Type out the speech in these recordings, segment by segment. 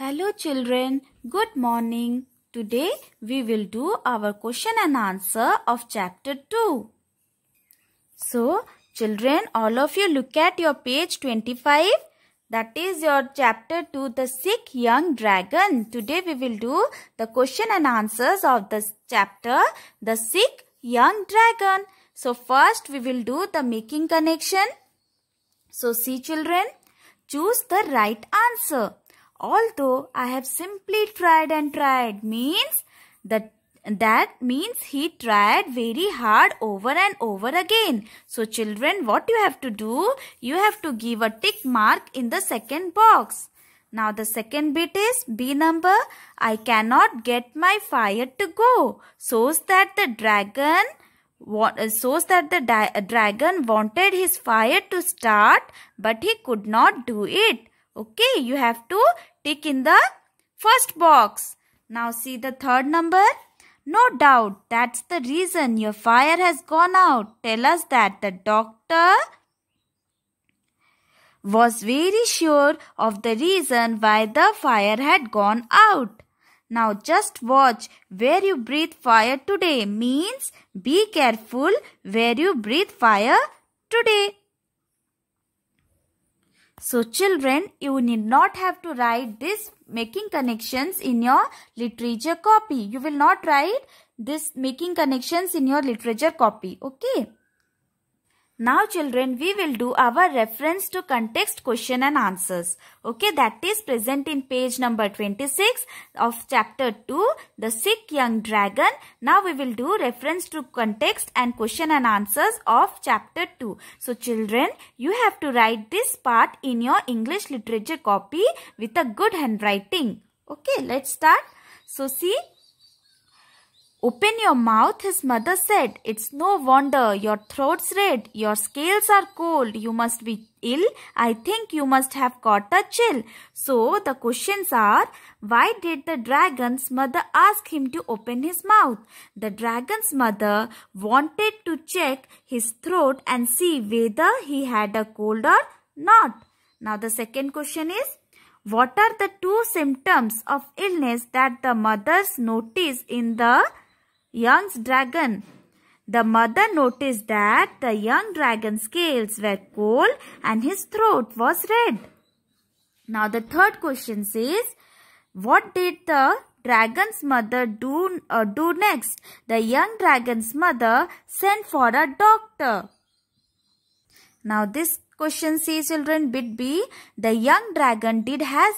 Hello children, good morning. Today we will do our question and answer of chapter 2. So children, all of you look at your page 25. That is your chapter 2, the sick young dragon. Today we will do the question and answers of this chapter, the sick young dragon. So first we will do the making connection. So see children, choose the right answer. Although I have simply tried and tried means that that means he tried very hard over and over again. So children, what you have to do? You have to give a tick mark in the second box. Now the second bit is B number. I cannot get my fire to go. so that the dragon so that the dragon wanted his fire to start but he could not do it. Okay, you have to tick in the first box. Now see the third number. No doubt, that's the reason your fire has gone out. Tell us that the doctor was very sure of the reason why the fire had gone out. Now just watch where you breathe fire today means be careful where you breathe fire today. So children, you need not have to write this making connections in your literature copy. You will not write this making connections in your literature copy. Okay. Now children, we will do our reference to context question and answers. Okay, that is present in page number 26 of chapter 2, The Sick Young Dragon. Now we will do reference to context and question and answers of chapter 2. So children, you have to write this part in your English literature copy with a good handwriting. Okay, let's start. So see, Open your mouth, his mother said. It's no wonder your throat's red, your scales are cold, you must be ill. I think you must have caught a chill. So the questions are, why did the dragon's mother ask him to open his mouth? The dragon's mother wanted to check his throat and see whether he had a cold or not. Now the second question is, what are the two symptoms of illness that the mothers notice in the young dragon. The mother noticed that the young dragon's scales were cold and his throat was red. Now the third question says, what did the dragon's mother do, uh, do next? The young dragon's mother sent for a doctor. Now this question says children bit B, the young dragon did has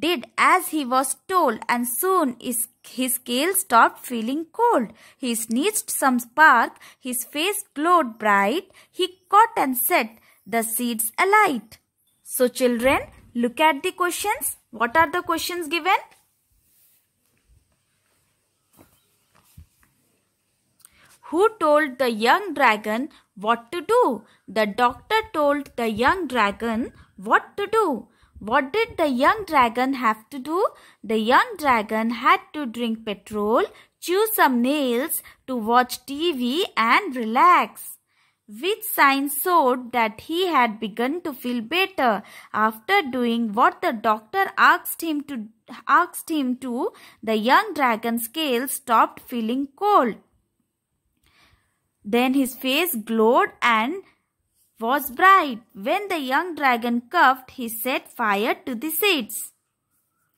did as he was told and soon his, his stopped feeling cold. He sneezed some spark, his face glowed bright. He caught and set the seeds alight. So children, look at the questions. What are the questions given? Who told the young dragon what to do? The doctor told the young dragon what to do. What did the young dragon have to do? The young dragon had to drink petrol, chew some nails to watch TV and relax. Which sign showed that he had begun to feel better after doing what the doctor asked him to asked him to the young dragon scale stopped feeling cold. Then his face glowed and was bright. When the young dragon coughed, he set fire to the seeds.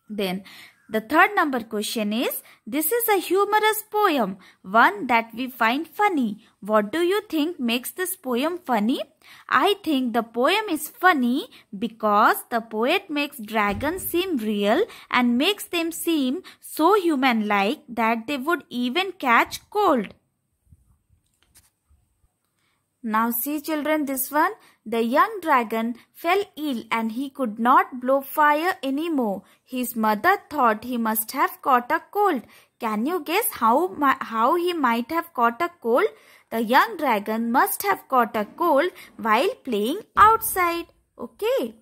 Then the third number question is This is a humorous poem, one that we find funny. What do you think makes this poem funny? I think the poem is funny because the poet makes dragons seem real and makes them seem so human like that they would even catch cold. Now see children this one. The young dragon fell ill and he could not blow fire any more. His mother thought he must have caught a cold. Can you guess how, how he might have caught a cold? The young dragon must have caught a cold while playing outside. Okay.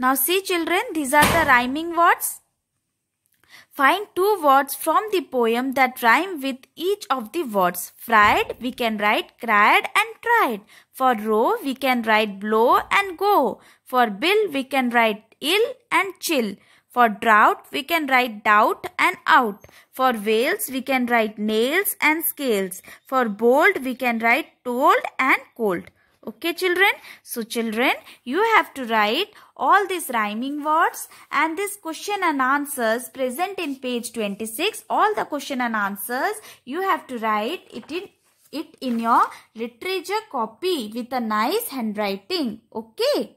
Now see children, these are the rhyming words. Find two words from the poem that rhyme with each of the words. Fried, we can write cried and tried. For row, we can write blow and go. For bill, we can write ill and chill. For drought, we can write doubt and out. For whales, we can write nails and scales. For bold, we can write told and cold. Okay children? So children, you have to write all these rhyming words and this question and answers present in page 26. All the question and answers, you have to write it in it in your literature copy with a nice handwriting. Okay?